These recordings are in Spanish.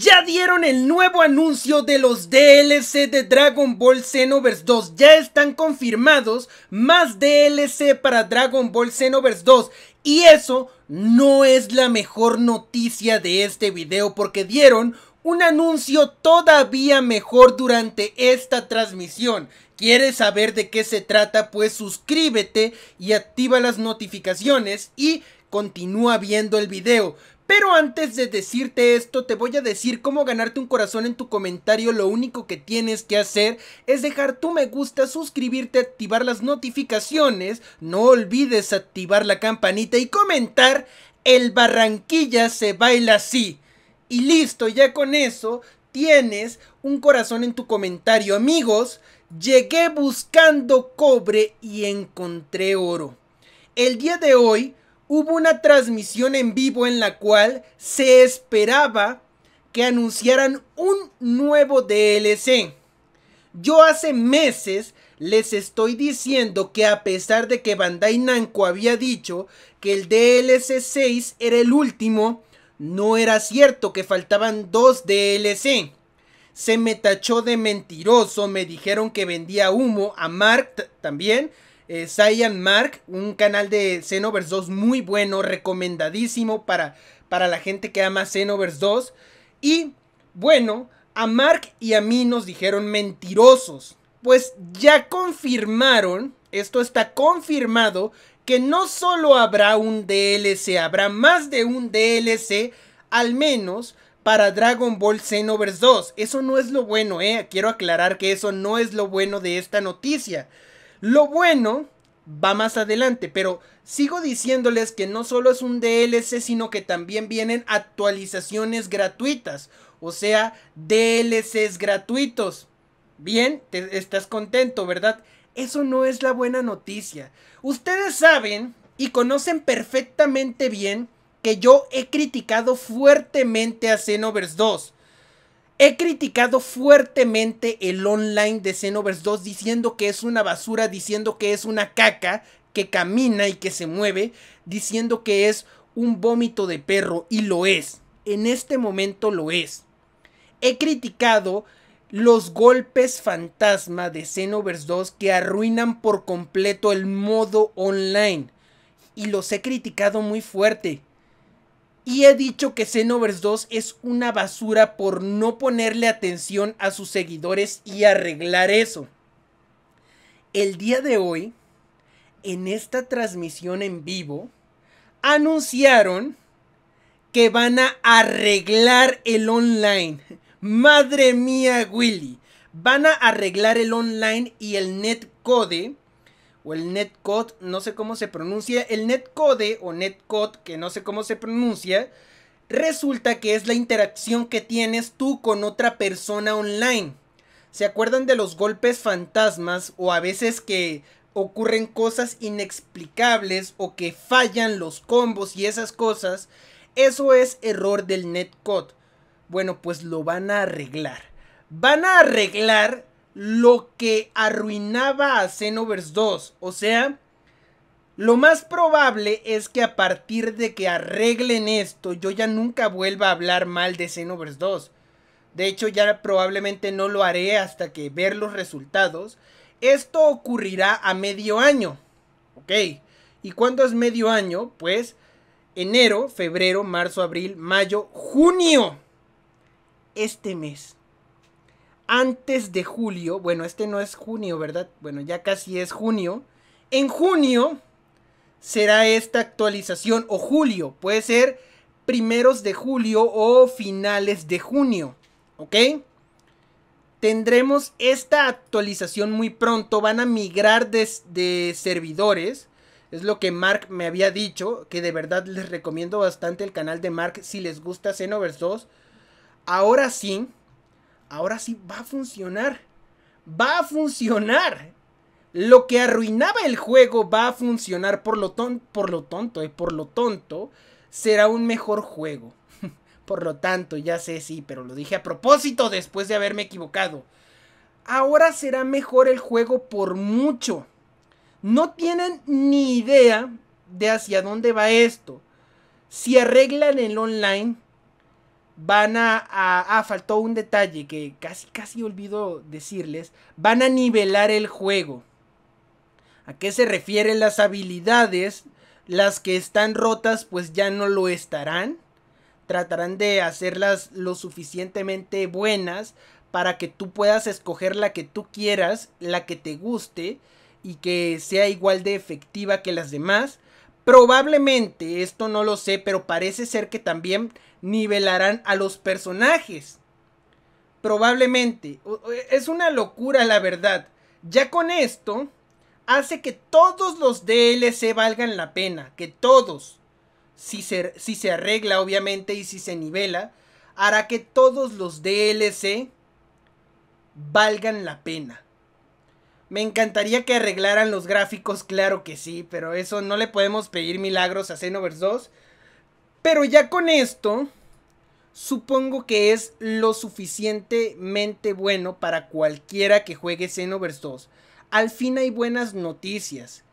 Ya dieron el nuevo anuncio de los DLC de Dragon Ball Xenoverse 2. Ya están confirmados más DLC para Dragon Ball Xenoverse 2. Y eso no es la mejor noticia de este video porque dieron un anuncio todavía mejor durante esta transmisión. ¿Quieres saber de qué se trata? Pues suscríbete y activa las notificaciones y continúa viendo el video. Pero antes de decirte esto, te voy a decir cómo ganarte un corazón en tu comentario. Lo único que tienes que hacer es dejar tu me gusta, suscribirte, activar las notificaciones. No olvides activar la campanita y comentar. El Barranquilla se baila así. Y listo, ya con eso tienes un corazón en tu comentario. Amigos, llegué buscando cobre y encontré oro. El día de hoy hubo una transmisión en vivo en la cual se esperaba que anunciaran un nuevo DLC. Yo hace meses les estoy diciendo que a pesar de que Bandai Namco había dicho que el DLC 6 era el último, no era cierto que faltaban dos DLC. Se me tachó de mentiroso, me dijeron que vendía humo, a Mark también, eh, ...Saiyan Mark, un canal de Xenoverse 2 muy bueno, recomendadísimo para, para la gente que ama Xenoverse 2. Y bueno, a Mark y a mí nos dijeron mentirosos. Pues ya confirmaron, esto está confirmado, que no solo habrá un DLC, habrá más de un DLC, al menos para Dragon Ball Xenoverse 2. Eso no es lo bueno, eh. Quiero aclarar que eso no es lo bueno de esta noticia. Lo bueno va más adelante, pero sigo diciéndoles que no solo es un DLC, sino que también vienen actualizaciones gratuitas, o sea, DLCs gratuitos. Bien, estás contento, ¿verdad? Eso no es la buena noticia. Ustedes saben y conocen perfectamente bien que yo he criticado fuertemente a Xenoverse 2. He criticado fuertemente el online de Xenoverse 2 diciendo que es una basura, diciendo que es una caca que camina y que se mueve, diciendo que es un vómito de perro y lo es. En este momento lo es. He criticado los golpes fantasma de Xenoverse 2 que arruinan por completo el modo online y los he criticado muy fuerte. Y he dicho que Xenoverse 2 es una basura por no ponerle atención a sus seguidores y arreglar eso. El día de hoy, en esta transmisión en vivo, anunciaron que van a arreglar el online. Madre mía, Willy. Van a arreglar el online y el netcode o el netcode, no sé cómo se pronuncia, el netcode o netcode, que no sé cómo se pronuncia, resulta que es la interacción que tienes tú con otra persona online. ¿Se acuerdan de los golpes fantasmas o a veces que ocurren cosas inexplicables o que fallan los combos y esas cosas? Eso es error del netcode. Bueno, pues lo van a arreglar. Van a arreglar lo que arruinaba a Xenoverse 2. O sea, lo más probable es que a partir de que arreglen esto, yo ya nunca vuelva a hablar mal de Xenoverse 2. De hecho, ya probablemente no lo haré hasta que ver los resultados. Esto ocurrirá a medio año. Ok. ¿Y cuándo es medio año? Pues enero, febrero, marzo, abril, mayo, junio. Este mes antes de julio, bueno, este no es junio, ¿verdad? Bueno, ya casi es junio. En junio será esta actualización o julio, puede ser primeros de julio o finales de junio, ¿ok? Tendremos esta actualización muy pronto, van a migrar de, servidores, es lo que Mark me había dicho, que de verdad les recomiendo bastante el canal de Mark si les gusta Xenoverse 2. Ahora sí, ahora sí va a funcionar. Va a funcionar. Lo que arruinaba el juego va a funcionar por lo, por lo tonto, y eh, por lo tonto, será un mejor juego. por lo tanto, ya sé, sí, pero lo dije a propósito después de haberme equivocado. Ahora será mejor el juego por mucho. No tienen ni idea de hacia dónde va esto. Si arreglan el online, van a, Ah, faltó un detalle que casi, casi olvido decirles. Van a nivelar el juego. ¿A qué se refieren las habilidades? Las que están rotas pues ya no lo estarán. Tratarán de hacerlas lo suficientemente buenas para que tú puedas escoger la que tú quieras, la que te guste y que sea igual de efectiva que las demás. Probablemente, esto no lo sé, pero parece ser que también nivelarán a los personajes. Probablemente. Es una locura, la verdad. Ya con esto, hace que todos los DLC valgan la pena. Que todos. Si se, si se arregla, obviamente, y si se nivela, hará que todos los DLC valgan la pena. Me encantaría que arreglaran los gráficos, claro que sí, pero eso no le podemos pedir milagros a Xenoverse 2. Pero ya con esto, supongo que es lo suficientemente bueno para cualquiera que juegue Xenoverse 2. Al fin hay buenas noticias.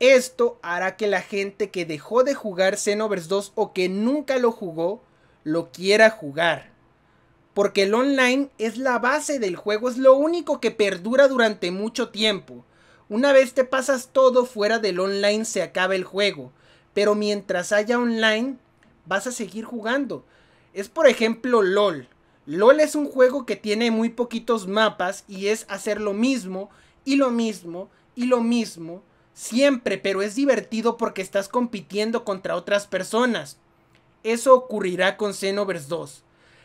Esto hará que la gente que dejó de jugar Xenoverse 2 o que nunca lo jugó, lo quiera jugar. Porque el online es la base del juego, es lo único que perdura durante mucho tiempo. Una vez te pasas todo fuera del online se acaba el juego, pero mientras haya online vas a seguir jugando. Es por ejemplo LOL. LOL es un juego que tiene muy poquitos mapas y es hacer lo mismo y lo mismo y lo mismo siempre, pero es divertido porque estás compitiendo contra otras personas. Eso ocurrirá con Xenoverse 2.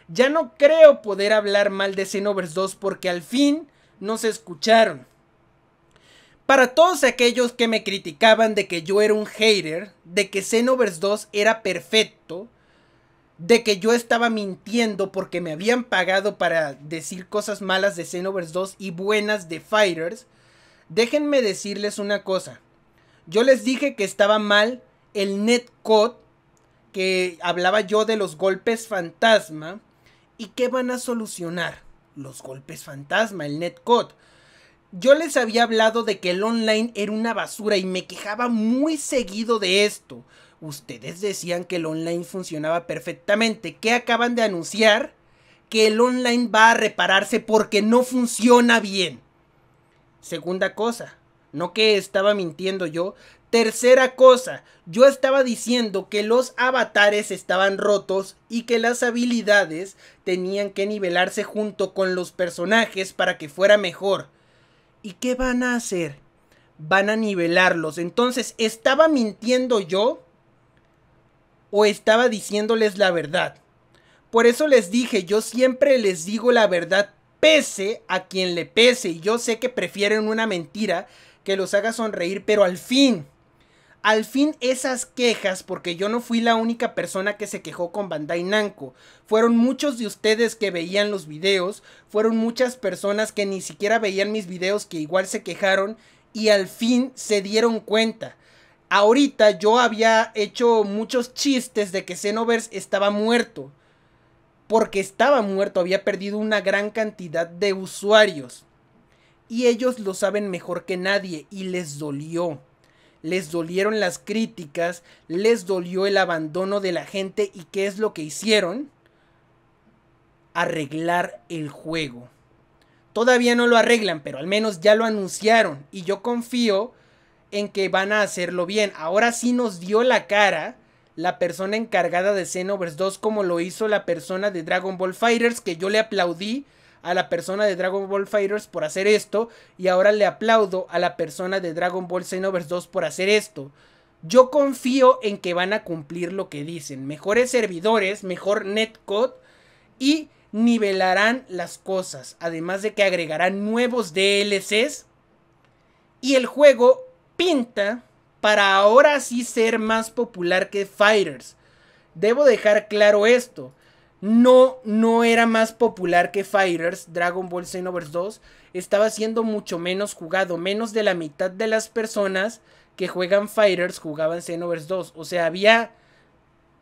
Ya no creo poder hablar mal de Xenoverse 2 porque al fin nos escucharon. Para todos aquellos que me criticaban de que yo era un hater, de que Xenoverse 2 era perfecto, de que yo estaba mintiendo porque me habían pagado para decir cosas malas de Xenoverse 2 y buenas de Fighters, déjenme decirles una cosa. Yo les dije que estaba mal el netcode, que hablaba yo de los golpes fantasma, y que van a solucionar los golpes fantasma, el netcode. Yo les había hablado de que el online era una basura y me quejaba muy seguido de esto. Ustedes decían que el online funcionaba perfectamente. ¿Qué acaban de anunciar? Que el online va a repararse porque no funciona bien. Segunda cosa, no que estaba mintiendo yo. Tercera cosa, yo estaba diciendo que los avatares estaban rotos y que las habilidades tenían que nivelarse junto con los personajes para que fuera mejor. ¿Y qué van a hacer? Van a nivelarlos. Entonces, ¿estaba mintiendo yo? ¿O estaba diciéndoles la verdad? Por eso les dije, yo siempre les digo la verdad pese a quien le pese. Y yo sé que prefieren una mentira que los haga sonreír, pero al fin al fin esas quejas, porque yo no fui la única persona que se quejó con Bandai Namco, fueron muchos de ustedes que veían los videos, fueron muchas personas que ni siquiera veían mis videos que igual se quejaron y al fin se dieron cuenta. Ahorita yo había hecho muchos chistes de que Xenoverse estaba muerto, porque estaba muerto, había perdido una gran cantidad de usuarios. Y ellos lo saben mejor que nadie y les dolió les dolieron las críticas, les dolió el abandono de la gente y qué es lo que hicieron? Arreglar el juego. Todavía no lo arreglan, pero al menos ya lo anunciaron y yo confío en que van a hacerlo bien. Ahora sí nos dio la cara la persona encargada de Xenoverse 2 como lo hizo la persona de Dragon Ball Fighters que yo le aplaudí a la persona de Dragon Ball Fighters por hacer esto y ahora le aplaudo a la persona de Dragon Ball Xenoverse 2 por hacer esto. Yo confío en que van a cumplir lo que dicen. Mejores servidores, mejor netcode y nivelarán las cosas. Además de que agregarán nuevos DLCs. Y el juego pinta para ahora sí ser más popular que Fighters. Debo dejar claro esto no, no era más popular que Fighters, Dragon Ball Xenoverse 2, estaba siendo mucho menos jugado, menos de la mitad de las personas que juegan Fighters jugaban Xenoverse 2, o sea, había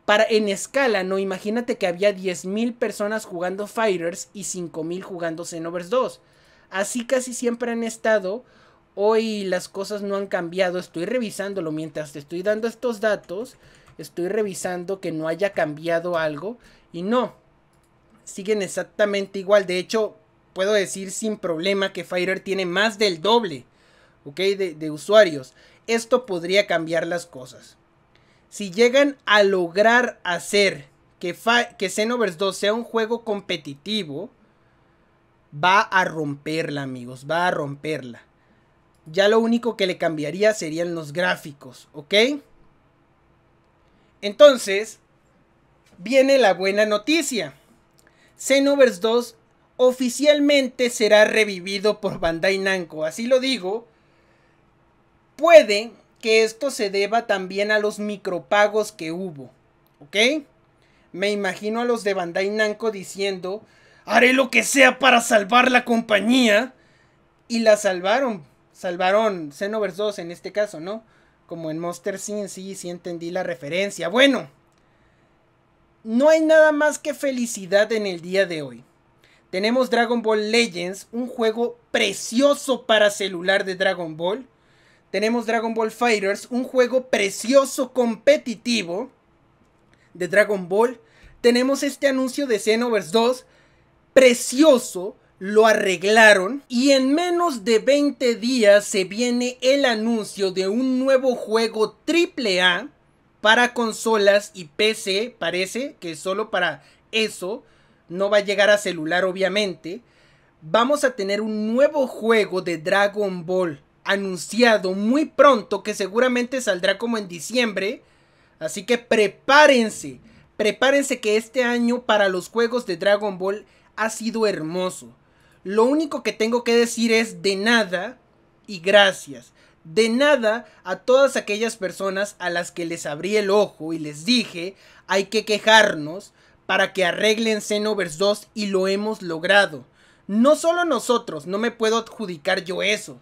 para en escala, no imagínate que había 10.000 personas jugando Fighters y 5.000 jugando Xenoverse 2. Así casi siempre han estado. Hoy las cosas no han cambiado, estoy revisándolo mientras te estoy dando estos datos estoy revisando que no haya cambiado algo y no, siguen exactamente igual. De hecho, puedo decir sin problema que Fire tiene más del doble ¿Ok? de, usuarios. Esto podría cambiar las cosas. Si llegan a lograr hacer que, que Xenoverse 2 sea un juego competitivo, va a romperla, amigos, va a romperla. Ya lo único que le cambiaría serían los gráficos, ¿ok? Entonces, viene la buena noticia. Xenoverse 2 oficialmente será revivido por Bandai Namco, así lo digo. Puede que esto se deba también a los micropagos que hubo, ¿ok? Me imagino a los de Bandai Namco diciendo, haré lo que sea para salvar la compañía. Y la salvaron, salvaron Xenoverse 2 en este caso, ¿no? como en Monster Sin, sí, sí entendí la referencia. Bueno, no hay nada más que felicidad en el día de hoy. Tenemos Dragon Ball Legends, un juego precioso para celular de Dragon Ball. Tenemos Dragon Ball Fighters, un juego precioso competitivo de Dragon Ball. Tenemos este anuncio de Xenoverse 2, precioso, lo arreglaron y en menos de 20 días se viene el anuncio de un nuevo juego AAA para consolas y PC, parece que solo para eso, no va a llegar a celular obviamente. Vamos a tener un nuevo juego de Dragon Ball anunciado muy pronto que seguramente saldrá como en diciembre, así que prepárense, prepárense que este año para los juegos de Dragon Ball ha sido hermoso. Lo único que tengo que decir es de nada y gracias. De nada a todas aquellas personas a las que les abrí el ojo y les dije hay que quejarnos para que arreglen Xenoverse 2 y lo hemos logrado. No solo nosotros, no me puedo adjudicar yo eso.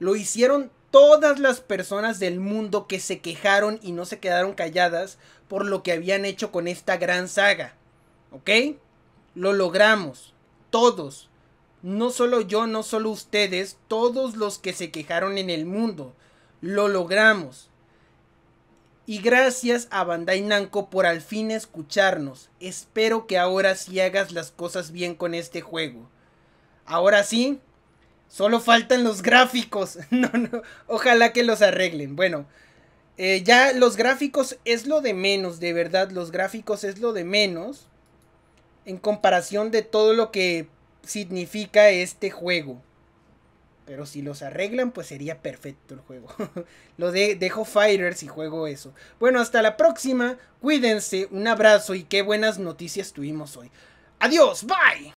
Lo hicieron todas las personas del mundo que se quejaron y no se quedaron calladas por lo que habían hecho con esta gran saga. ¿Ok? Lo logramos. Todos no solo yo, no solo ustedes, todos los que se quejaron en el mundo. Lo logramos. Y gracias a Bandai Namco por al fin escucharnos. Espero que ahora sí hagas las cosas bien con este juego. Ahora sí, solo faltan los gráficos. no, ojalá que los arreglen. Bueno, eh, ya los gráficos es lo de menos, de verdad, los gráficos es lo de menos. En comparación de todo lo que significa este juego. Pero si los arreglan, pues sería perfecto el juego. Lo de, dejo Fighters y juego eso. Bueno, hasta la próxima. Cuídense, un abrazo y qué buenas noticias tuvimos hoy. Adiós, bye.